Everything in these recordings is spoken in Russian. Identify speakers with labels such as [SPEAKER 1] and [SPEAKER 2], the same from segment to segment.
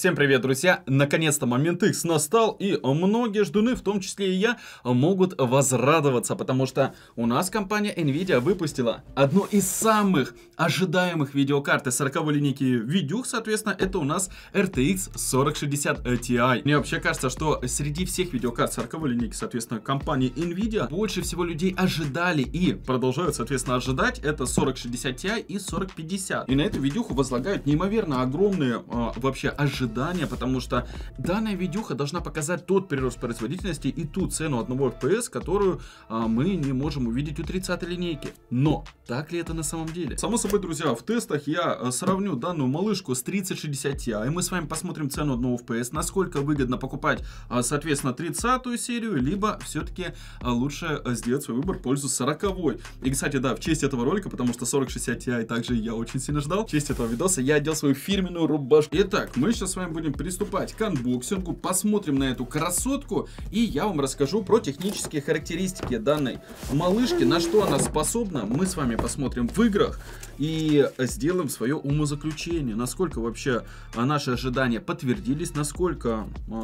[SPEAKER 1] Всем привет, друзья! Наконец-то момент X настал, и многие ждуны, в том числе и я, могут возрадоваться, потому что у нас компания Nvidia выпустила одну из самых ожидаемых видеокарт из 40 линейки видюх, соответственно, это у нас RTX 4060 Ti. Мне вообще кажется, что среди всех видеокарт 40 линейки, соответственно, компании Nvidia, больше всего людей ожидали и продолжают, соответственно, ожидать, это 4060 Ti и 4050. И на эту видюху возлагают неимоверно огромные э, вообще ожидания ожидания, потому что данная видюха должна показать тот прирост производительности и ту цену одного FPS, которую а, мы не можем увидеть у 30 линейки. Но так ли это на самом деле? Само собой, друзья, в тестах я а, сравню данную малышку с 3060 Ti, а, и мы с вами посмотрим цену одного FPS, насколько выгодно покупать, а, соответственно, 30 серию, либо все-таки а, лучше а, сделать свой выбор в пользу 40 -й. И, кстати, да, в честь этого ролика, потому что 4060 Ti также я очень сильно ждал, в честь этого видоса я одел свою фирменную рубашку. Итак, мы сейчас с вами вами будем приступать к анбоксингу, посмотрим на эту красотку, и я вам расскажу про технические характеристики данной малышки, на что она способна, мы с вами посмотрим в играх и сделаем свое умозаключение, насколько вообще а, наши ожидания подтвердились, насколько э,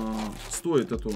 [SPEAKER 1] стоит эту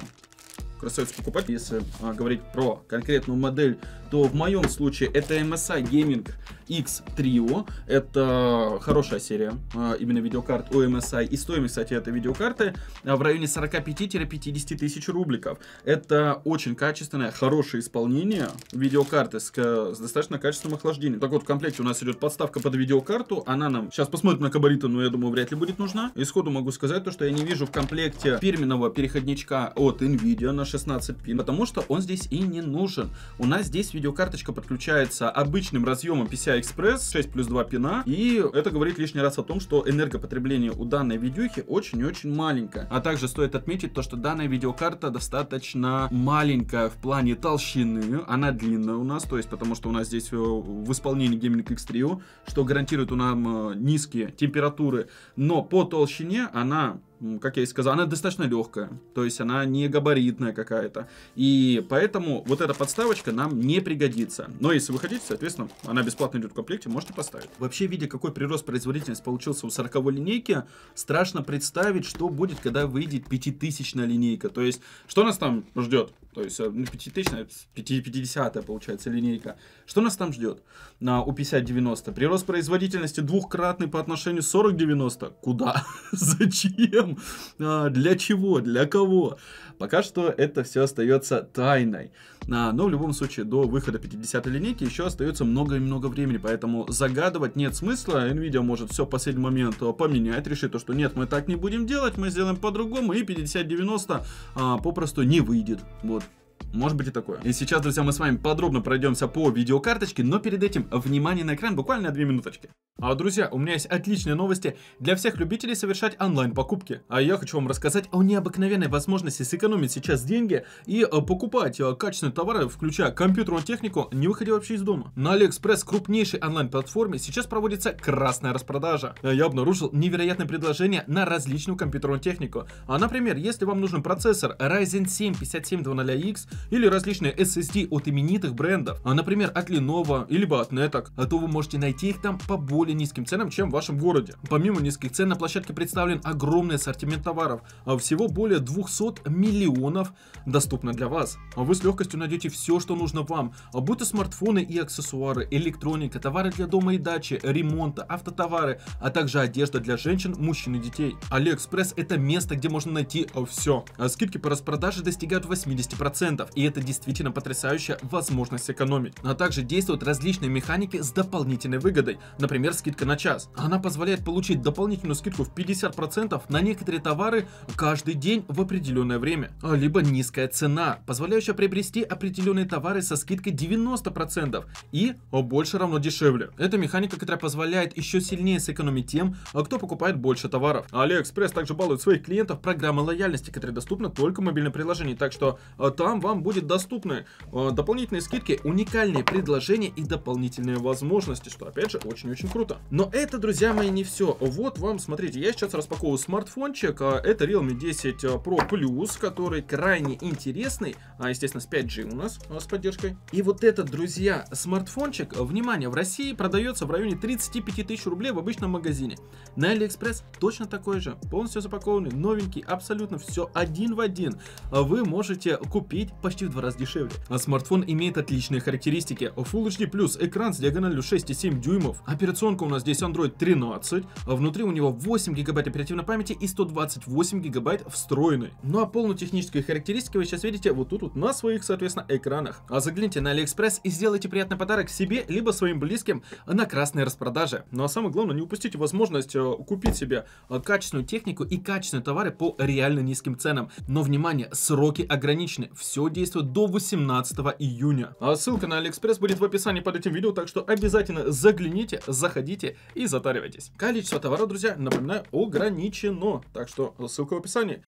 [SPEAKER 1] красавицу покупать. Если а, говорить про конкретную модель, то в моем случае это MSI Gaming X Trio. Это хорошая серия а, именно видеокарт у MSI. И стоимость, кстати, этой видеокарты а, в районе 45-50 тысяч рубликов. Это очень качественное, хорошее исполнение видеокарты с, с достаточно качественным охлаждением. Так вот, в комплекте у нас идет подставка под видеокарту. Она нам... Сейчас посмотрим на габариты, но я думаю, вряд ли будет нужна. Исходу могу сказать то, что я не вижу в комплекте фирменного переходничка от NVIDIA на 16 пин, потому что он здесь и не нужен. У нас здесь видеокарточка подключается обычным разъемом PCI Express 6 плюс 2 пина. И это говорит лишний раз о том, что энергопотребление у данной видюхи очень-очень маленькое. А также стоит отметить то, что данная видеокарта достаточно маленькая в плане толщины. Она длинная у нас, то есть потому что у нас здесь э, в исполнении Gaming X Trio, что гарантирует у нас э, низкие температуры. Но по толщине она как я и сказал, она достаточно легкая, то есть она не габаритная какая-то, и поэтому вот эта подставочка нам не пригодится. Но если вы хотите, соответственно, она бесплатно идет в комплекте, можете поставить. Вообще, видя, какой прирост производительности получился у 40 линейки, страшно представить, что будет, когда выйдет 5000 линейка, то есть, что нас там ждет? То есть, э, ну, 5000, 50 получается линейка. Что нас там ждет на у 5090? Прирост производительности двухкратный по отношению 4090. Куда? Зачем? А, для чего? Для кого? Пока что это все остается тайной. А, но ну, в любом случае до выхода 50 линейки еще остается много и много времени, поэтому загадывать нет смысла. Nvidia может все в последний момент а, поменять, решить то, что нет, мы так не будем делать, мы сделаем по-другому и 5090 а, попросту не выйдет. Вот может быть и такое. И сейчас, друзья, мы с вами подробно пройдемся по видеокарточке, но перед этим внимание на экран буквально 2 минуточки. А, друзья, у меня есть отличные новости для всех любителей совершать онлайн-покупки. А я хочу вам рассказать о необыкновенной возможности сэкономить сейчас деньги и э, покупать э, качественные товары, включая компьютерную технику, не выходя вообще из дома. На Алиэкспресс, крупнейшей онлайн-платформе, сейчас проводится красная распродажа. Э, я обнаружил невероятное предложение на различную компьютерную технику. А, например, если вам нужен процессор Ryzen 7 5700X, или различные SSD от именитых брендов, а, например, от Lenovo, либо от Netec, а то вы можете найти их там по более низким ценам, чем в вашем городе. Помимо низких цен на площадке представлен огромный ассортимент товаров, а всего более 200 миллионов доступно для вас. А вы с легкостью найдете все, что нужно вам, а то смартфоны и аксессуары, электроника, товары для дома и дачи, ремонта, автотовары, а также одежда для женщин, мужчин и детей. Алиэкспресс это место, где можно найти а, все. А скидки по распродаже достигают 80% и это действительно потрясающая возможность экономить. А также действуют различные механики с дополнительной выгодой, например, скидка на час. Она позволяет получить дополнительную скидку в 50% на некоторые товары каждый день в определенное время. А, либо низкая цена, позволяющая приобрести определенные товары со скидкой 90% и больше равно дешевле. Это механика, которая позволяет еще сильнее сэкономить тем, а, кто покупает больше товаров. Алиэкспресс также балует своих клиентов программой лояльности, которая доступна только в мобильном приложении, так что а, там вам будет доступны э, дополнительные скидки, уникальные предложения и дополнительные возможности, что опять же очень-очень круто. Но это, друзья мои, не все. Вот вам, смотрите, я сейчас распаковываю смартфончик, э, это Realme 10 э, Pro Plus, который крайне интересный, а естественно, с 5G у нас э, с поддержкой. И вот этот, друзья, смартфончик, внимание, в России продается в районе 35 тысяч рублей в обычном магазине. На AliExpress точно такой же, полностью запакованный, новенький, абсолютно все один в один. Вы можете купить по почти в два раза дешевле. А смартфон имеет отличные характеристики. Full HD+, экран с диагональю 6,7 дюймов. Операционка у нас здесь Android 13, а внутри у него 8 гигабайт оперативной памяти и 128 гигабайт встроенной. Ну а полную техническую характеристику вы сейчас видите вот тут вот на своих, соответственно, экранах. А загляните на AliExpress и сделайте приятный подарок себе, либо своим близким на красной распродаже. Ну а самое главное, не упустите возможность э, купить себе э, качественную технику и качественные товары по реально низким ценам. Но внимание, сроки ограничены. Все действует до 18 июня. А ссылка на Алиэкспресс будет в описании под этим видео, так что обязательно загляните, заходите и затаривайтесь. Количество товара, друзья, напоминаю, ограничено, так что ссылка в описании.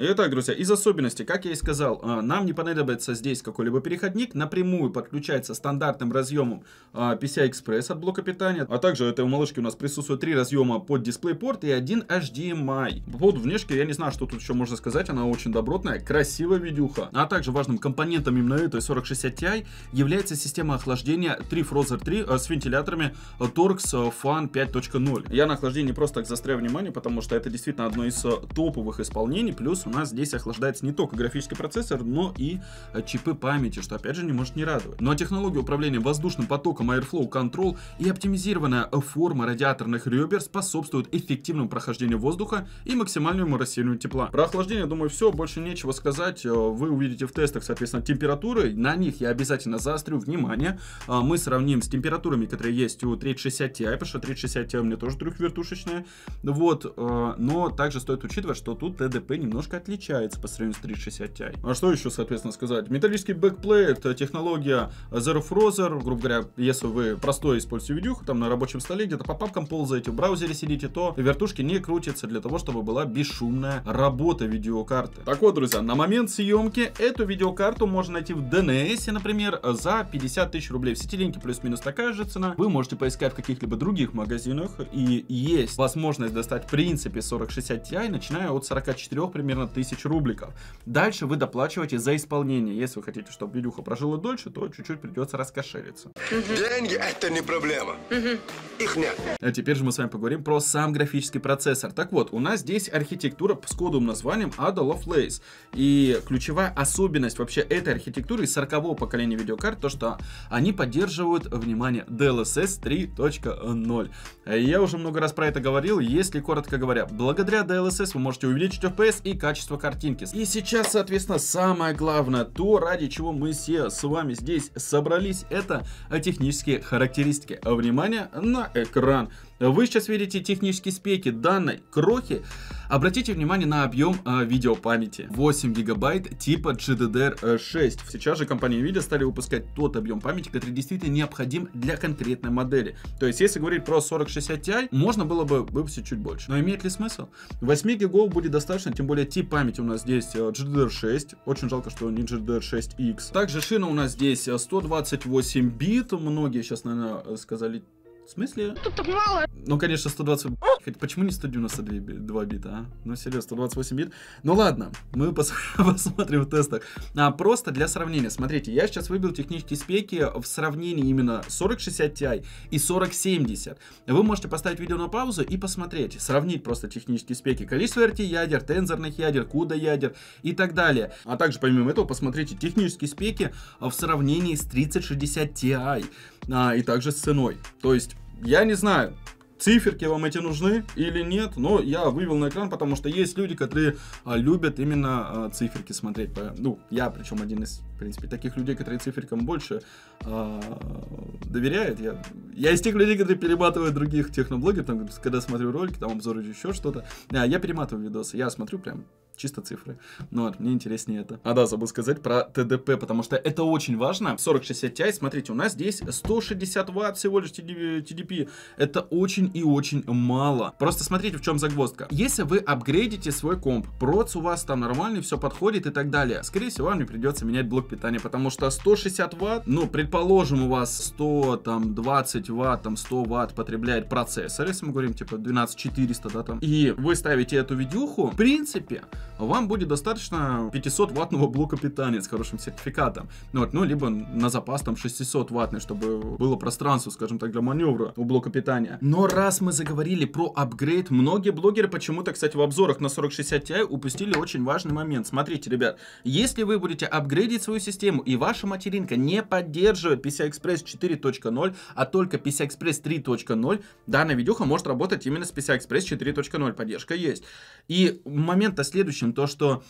[SPEAKER 1] Итак, друзья, из особенностей, как я и сказал, а, нам не понадобится здесь какой-либо переходник. Напрямую подключается стандартным разъемом а, PCI-Express от блока питания. А также у этой малышки у нас присутствует три разъема под DisplayPort и один HDMI. По поводу внешки, я не знаю, что тут еще можно сказать. Она очень добротная, красивая видюха. А также важным компонентом именно этой 4060 Ti является система охлаждения 3 Frozer 3 а, с вентиляторами Torx Fan 5.0. Я на охлаждение просто так застряю внимание, потому что это действительно одно из топовых исполнений. Плюс у нас здесь охлаждается не только графический процессор, но и э, чипы памяти, что опять же не может не радовать. Ну а технология управления воздушным потоком Airflow Control и оптимизированная э, форма радиаторных ребер способствуют эффективному прохождению воздуха и максимальному рассеянию тепла. Про охлаждение, думаю, все, больше нечего сказать. Э, вы увидите в тестах, соответственно, температуры. На них я обязательно заострю внимание. Мы сравним с температурами, которые есть у 360, Ti, потому что 3060 Ti у меня тоже трехвертушечная. Вот, но также стоит учитывать, что тут ТДП немножко отличается по сравнению с 360 Ti. А что еще, соответственно, сказать? Металлический бэкплей — технология Zero Frozer, грубо говоря, если вы простой используете видюху, там на рабочем столе где-то по папкам ползаете, в браузере сидите, то вертушки не крутятся для того, чтобы была бесшумная работа видеокарты. Так вот, друзья, на момент съемки эту видеокарту можно найти в DNS, например, за 50 тысяч рублей. В сетилинке плюс-минус такая же цена. Вы можете поискать в каких-либо других магазинах и есть возможность достать в принципе 4060 Ti, начиная от 44 примерно тысяч рубликов. Дальше вы доплачиваете за исполнение. Если вы хотите, чтобы видюха прожила дольше, то чуть-чуть придется раскошелиться. Деньги это не проблема. Их нет. А теперь же мы с вами поговорим про сам графический процессор. Так вот, у нас здесь архитектура с кодовым названием Ada Lovelace. И ключевая особенность вообще этой архитектуры из 40 поколения видеокарт, то что они поддерживают, внимание, DLSS 3.0. Я уже много раз про это говорил, если коротко говоря, благодаря DLSS вы можете увеличить FPS и качество качество картинки. И сейчас, соответственно, самое главное, то, ради чего мы все с вами здесь собрались, это технические характеристики. Внимание на экран. Вы сейчас видите технические спеки данной крохи. Обратите внимание на объем э, видеопамяти. 8 гигабайт типа GDDR6. Сейчас же компания Nvidia стали выпускать тот объем памяти, который действительно необходим для конкретной модели. То есть, если говорить про 4060 Ti, можно было бы выпустить чуть больше. Но имеет ли смысл? 8 гигов будет достаточно, тем более тип памяти у нас здесь а, GDDR6. Очень жалко, что не GDDR6X. Также шина у нас здесь 128 а, бит. Многие сейчас, наверное, сказали в смысле? Тут так мало. Ну, конечно, 120... Хоть Почему не 192 бита, а? Ну, серьезно, 128 бит. Ну, ладно, мы пос... посмотрим в тестах. А, просто для сравнения. Смотрите, я сейчас выбил технические спеки в сравнении именно 4060 Ti и 4070. Вы можете поставить видео на паузу и посмотреть, сравнить просто технические спеки. Количество RT-ядер, тензорных ядер, CUDA-ядер и так далее. А также, помимо этого, посмотрите технические спеки в сравнении с 3060 Ti а, и также с ценой. То есть, я не знаю, циферки вам эти нужны или нет, но я вывел на экран, потому что есть люди, которые а, любят именно а, циферки смотреть. Ну, я причем один из, в принципе, таких людей, которые циферкам больше а, доверяет. Я, я из тех людей, которые перематывают других техноблогеров, там, когда смотрю ролики, там обзоры еще что-то. А, я перематываю видосы, я смотрю прям чисто цифры. Но ну вот, мне интереснее это. А да, забыл сказать про ТДП, потому что это очень важно. 4060 Ti, смотрите, у нас здесь 160 ватт всего лишь TDP. Это очень и очень мало. Просто смотрите, в чем загвоздка. Если вы апгрейдите свой комп, проц у вас там нормальный, все подходит и так далее, скорее всего, вам не придется менять блок питания, потому что 160 ватт, ну, предположим, у вас 100, там, 20 ватт, там, 100 ватт потребляет процессор, если мы говорим, типа, 12400, да, там, и вы ставите эту видюху, в принципе, вам будет достаточно 500 ваттного блока питания с хорошим сертификатом. Ну, вот, ну либо на запас там 600 ваттный, чтобы было пространство, скажем так, для маневра у блока питания. Но раз мы заговорили про апгрейд, многие блогеры почему-то, кстати, в обзорах на 4060 Ti упустили очень важный момент. Смотрите, ребят, если вы будете апгрейдить свою систему и ваша материнка не поддерживает PCI-Express 4.0, а только PCI-Express 3.0, данная видюха может работать именно с PCI-Express 4.0, поддержка есть. И момент-то следующий будущем то, что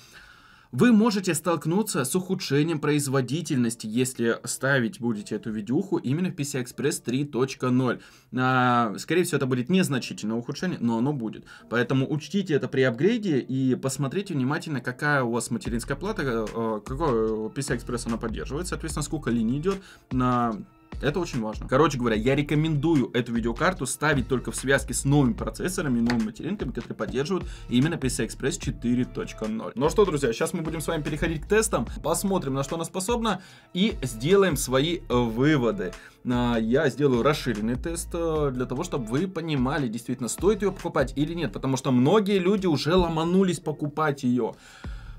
[SPEAKER 1] вы можете столкнуться с ухудшением производительности, если ставить будете эту видюху именно в PCI Express 3.0. А, скорее всего, это будет незначительное ухудшение, но оно будет. Поэтому учтите это при апгрейде и посмотрите внимательно, какая у вас материнская плата, э, какой PCI Express она поддерживает, соответственно, сколько линий идет на это очень важно. Короче говоря, я рекомендую эту видеокарту ставить только в связке с новыми процессорами, новыми материнками, которые поддерживают именно PCI Express 4.0. Ну что, друзья, сейчас мы будем с вами переходить к тестам, посмотрим, на что она способна и сделаем свои э, выводы. А, я сделаю расширенный тест э, для того, чтобы вы понимали, действительно, стоит ее покупать или нет, потому что многие люди уже ломанулись покупать ее.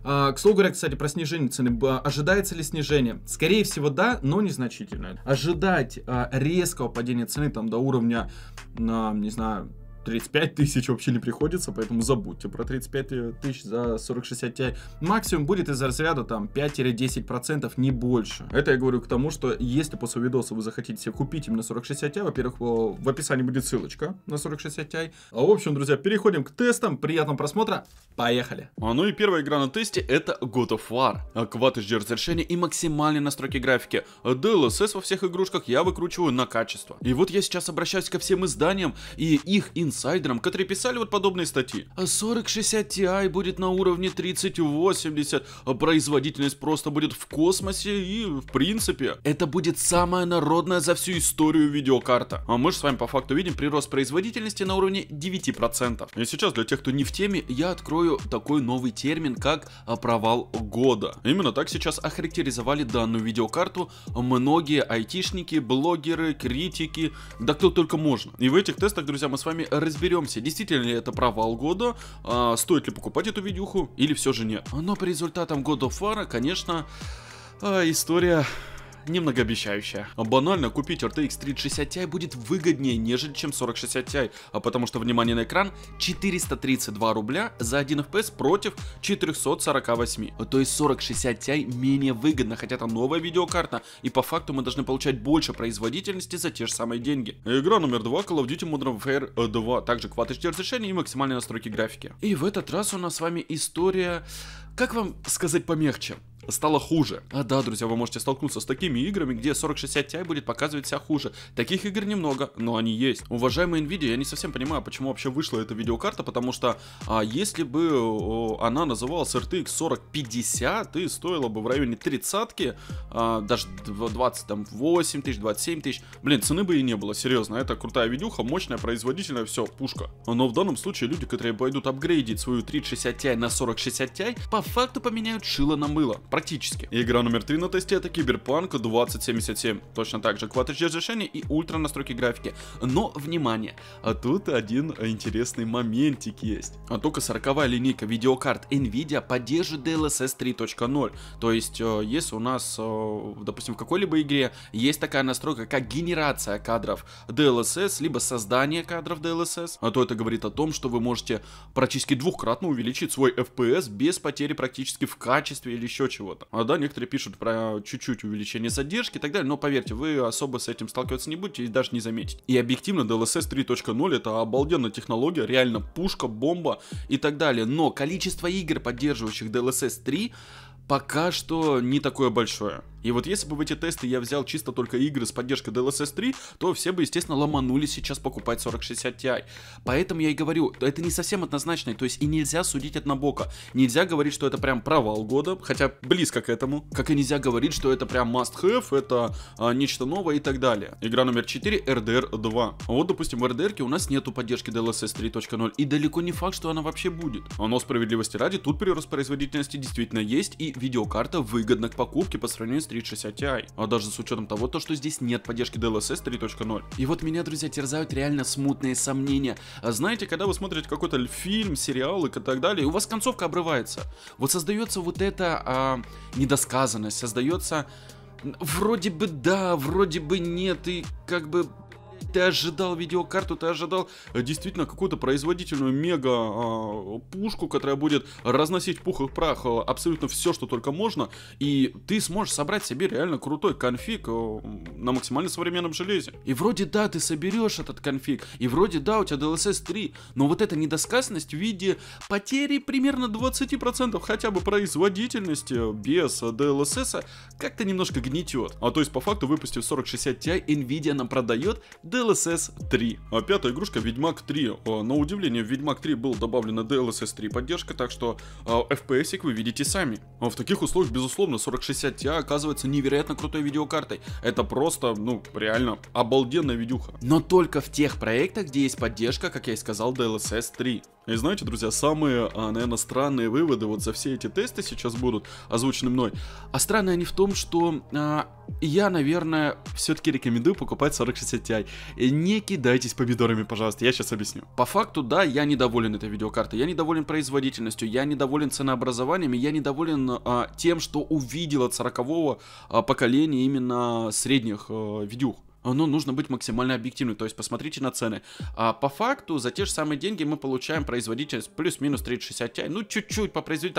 [SPEAKER 1] А, к слову говоря, кстати, про снижение цены. Ожидается ли снижение? Скорее всего, да, но незначительное. Ожидать а, резкого падения цены там до уровня, а, не знаю, 35 тысяч вообще не приходится, поэтому забудьте про 35 тысяч за 4060 Ti. Максимум будет из разряда там 5-10%, не больше. Это я говорю к тому, что если после видоса вы захотите себе купить именно 4060 Ti, во-первых, в описании будет ссылочка на 4060 Ti. А в общем, друзья, переходим к тестам, приятного просмотра, поехали! А ну и первая игра на тесте это God of War. Квад HD разрешения и максимальные настройки графики. DLSS во всех игрушках я выкручиваю на качество. И вот я сейчас обращаюсь ко всем изданиям и их инс инсайдерам, которые писали вот подобные статьи. А 40-60 Ti будет на уровне 30-80. А производительность просто будет в космосе и в принципе. Это будет самая народная за всю историю видеокарта. А мы же с вами по факту видим прирост производительности на уровне 9%. И сейчас для тех, кто не в теме, я открою такой новый термин, как а, провал года. Именно так сейчас охарактеризовали данную видеокарту многие айтишники, блогеры, критики, да кто только можно. И в этих тестах, друзья, мы с вами э, разберемся, действительно ли это провал года, а, стоит ли покупать эту видюху или все же нет. Но по результатам года Фара, конечно, а, история немногообещающая. Банально, купить RTX 3060 Ti будет выгоднее, нежели чем 4060 Ti, а потому что, внимание на экран, 432 рубля за 1 FPS против 448. То есть 4060 Ti менее выгодно, хотя это новая видеокарта, и по факту мы должны получать больше производительности за те же самые деньги. Игра номер 2 Call of Duty Modern Warfare 2, также Quad HD разрешение и максимальные настройки графики. И в этот раз у нас с вами история как вам сказать помягче? стало хуже. А да, друзья, вы можете столкнуться с такими играми, где 4060 Ti будет показывать себя хуже. Таких игр немного, но они есть. Уважаемые Nvidia, я не совсем понимаю, почему вообще вышла эта видеокарта, потому что а, если бы о, она называлась RTX 4050 и стоила бы в районе 30 а, даже 8 тысяч, 27 тысяч, блин, цены бы и не было, серьезно. Это крутая видюха, мощная, производительная, все, пушка. Но в данном случае люди, которые пойдут апгрейдить свою 3060 Ti на 4060 Ti, по факту поменяют шило на мыло практически. И игра номер три на тесте это Киберпанк 2077. Точно так же квадрич разрешения и ультра настройки графики. Но, внимание, а тут один интересный моментик есть. А только 40 линейка видеокарт Nvidia поддержит DLSS 3.0. То есть, э, если у нас, э, допустим, в какой-либо игре есть такая настройка, как генерация кадров DLSS, либо создание кадров DLSS, а то это говорит о том, что вы можете практически двухкратно увеличить свой FPS без потери практически в качестве или еще чего чего-то. А, да, некоторые пишут про чуть-чуть увеличение задержки и так далее, но поверьте, вы особо с этим сталкиваться не будете и даже не заметите. И объективно DLSS 3.0 это обалденная технология, реально пушка, бомба и так далее, но количество игр, поддерживающих DLSS 3, пока что не такое большое. И вот если бы в эти тесты я взял чисто только игры с поддержкой DLSS 3, то все бы, естественно, ломанули сейчас покупать 4060 Ti. Поэтому я и говорю, это не совсем однозначно, то есть и нельзя судить однобоко. Нельзя говорить, что это прям провал года, хотя близко к этому. Как и нельзя говорить, что это прям must-have, это а, нечто новое и так далее. Игра номер 4, RDR 2. Вот, допустим, в RDR у нас нету поддержки DLSS 3.0, и далеко не факт, что она вообще будет. Но справедливости ради, тут при производительности действительно есть, и видеокарта выгодна к покупке по сравнению с 3060 Ti, а даже с учетом того, то, что здесь нет поддержки DLSS 3.0. И вот меня, друзья, терзают реально смутные сомнения. А знаете, когда вы смотрите какой-то фильм, сериал и так далее, у вас концовка обрывается. Вот создается вот эта а, недосказанность, создается вроде бы да, вроде бы нет, и как бы ты ожидал видеокарту, ты ожидал э, действительно какую-то производительную мега а, пушку, которая будет разносить пух и прах э, абсолютно все, что только можно, и ты сможешь собрать себе реально крутой конфиг э, на максимально современном железе. И вроде да, ты соберешь этот конфиг, и вроде да, у тебя DLSS 3, но вот эта недосказанность в виде потери примерно 20% хотя бы производительности без DLSS а как-то немножко гнетет. А то есть по факту выпустив 4060 Ti, Nvidia нам продает DLSS DLSS 3. А пятая игрушка Ведьмак 3. На удивление, в Ведьмак 3 был добавлена DLSS 3 поддержка, так что FPS а, вы видите сами. А в таких условиях, безусловно, 4060 Ti оказывается невероятно крутой видеокартой. Это просто, ну, реально обалденная видюха. Но только в тех проектах, где есть поддержка, как я и сказал, DLSS 3. И знаете, друзья, самые, а, наверное, странные выводы вот за все эти тесты сейчас будут озвучены мной. А странные они в том, что а, я, наверное, все-таки рекомендую покупать 4060 Ti не кидайтесь помидорами, пожалуйста, я сейчас объясню. По факту, да, я недоволен этой видеокартой, я недоволен производительностью, я недоволен ценообразованием, я недоволен а, тем, что увидел от 40-го а, поколения именно средних а, видюх ну, нужно быть максимально объективным, то есть посмотрите на цены. А по факту за те же самые деньги мы получаем производительность плюс-минус 3060 Ti, ну чуть-чуть по производительности,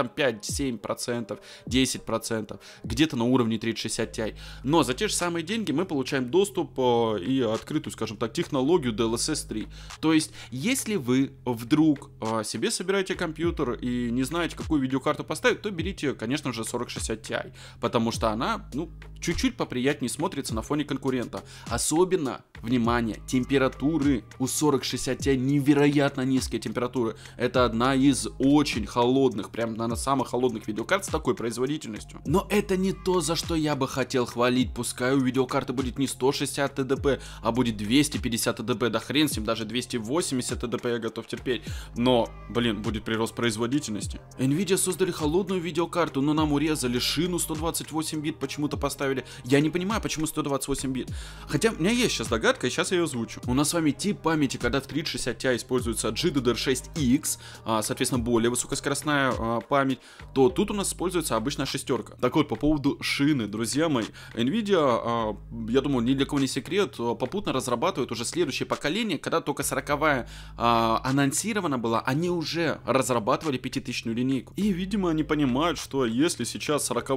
[SPEAKER 1] там 5-7%, 10%, где-то на уровне 3060 Ti. Но за те же самые деньги мы получаем доступ э, и открытую, скажем так, технологию DLSS 3. То есть, если вы вдруг э, себе собираете компьютер и не знаете, какую видеокарту поставить, то берите, конечно же, 4060 Ti, потому что она, ну, чуть-чуть поприятнее смотрится на фоне конкурента. Особенно, внимание, температуры. У 40-60 Ti невероятно низкие температуры. Это одна из очень холодных, прям, наверное, самых холодных видеокарт с такой производительностью. Но это не то, за что я бы хотел хвалить. Пускай у видеокарты будет не 160 ТДП, а будет 250 ТДП. Да хрен с ним, даже 280 ТДП я готов терпеть. Но, блин, будет прирост производительности. Nvidia создали холодную видеокарту, но нам урезали шину 128 бит, почему-то поставили. Я не понимаю, почему 128 бит. Хотя Хотя у меня есть сейчас догадка, и сейчас я ее озвучу. У нас с вами тип памяти, когда в 3060 Ti используется GDDR6X, а, соответственно, более высокоскоростная а, память, то тут у нас используется обычная шестерка. Так вот, по поводу шины, друзья мои, Nvidia, а, я думаю, ни для кого не секрет, попутно разрабатывают уже следующее поколение, когда только 40 а, анонсирована была, они уже разрабатывали 5000 линейку. И, видимо, они понимают, что если сейчас 40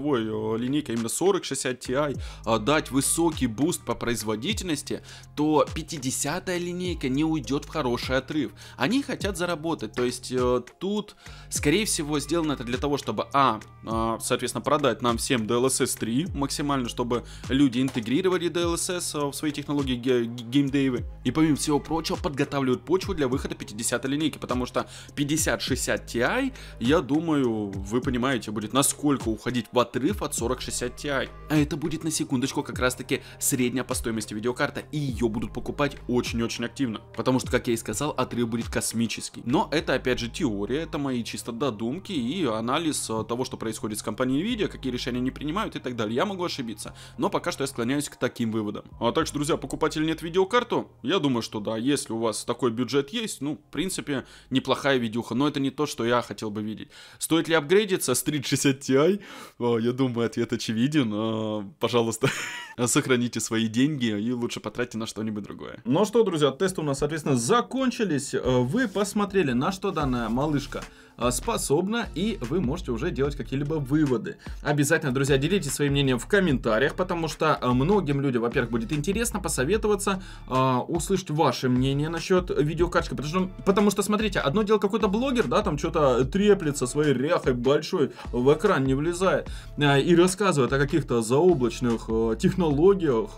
[SPEAKER 1] линейка, именно 4060 Ti, дать высокий буст по производству производительности, то 50-я линейка не уйдет в хороший отрыв. Они хотят заработать, то есть э, тут, скорее всего, сделано это для того, чтобы, а, э, соответственно, продать нам всем DLSS 3 максимально, чтобы люди интегрировали DLSS э, в свои технологии геймдейвы. И помимо всего прочего, подготавливают почву для выхода 50-й линейки, потому что 50-60 Ti, я думаю, вы понимаете, будет насколько уходить в отрыв от 40-60 Ti. А это будет на секундочку как раз-таки средняя по стоимости стоимости видеокарта, и ее будут покупать очень-очень активно. Потому что, как я и сказал, отрыв будет космический. Но это опять же теория, это мои чисто додумки и анализ э, того, что происходит с компанией Nvidia, какие решения они принимают и так далее. Я могу ошибиться, но пока что я склоняюсь к таким выводам. А так что, друзья, покупать или нет видеокарту? Я думаю, что да, если у вас такой бюджет есть, ну, в принципе, неплохая видюха, но это не то, что я хотел бы видеть. Стоит ли апгрейдиться с 360 Ti? О, а, я думаю, ответ очевиден. А, пожалуйста, сохраните свои деньги, нее и лучше потратьте на что-нибудь другое. Ну что, друзья, тесты у нас, соответственно, закончились. Э, вы посмотрели, на что данная малышка Э, способна, и вы можете уже делать какие-либо выводы. Обязательно, друзья, делитесь своим мнением в комментариях, потому что э, многим людям, во-первых, будет интересно посоветоваться, э, услышать ваше мнение насчет видеокарточки, потому что, потому что, смотрите, одно дело какой-то блогер, да, там что-то треплется своей ряхой большой, в экран не влезает, и рассказывает о каких-то заоблачных технологиях,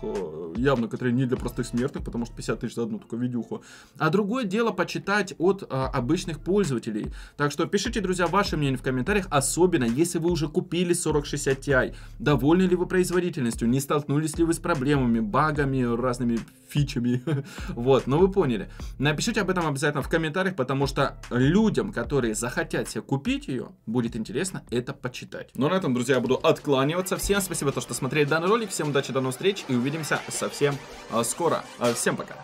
[SPEAKER 1] явно, которые не для простых смертных, потому что 50 тысяч за одну такую видюху. А другое дело почитать от обычных пользователей. Так что пишите, друзья, ваше мнение в комментариях, особенно если вы уже купили 4060 Ti. Довольны ли вы производительностью? Не столкнулись ли вы с проблемами, багами, разными фичами? Вот, но ну вы поняли. Напишите об этом обязательно в комментариях, потому что людям, которые захотят себе купить ее, будет интересно это почитать. Ну, а на этом, друзья, я буду откланиваться. Всем спасибо, то, что смотрели данный ролик. Всем удачи, до новых встреч и увидимся совсем а, скоро. А, всем пока.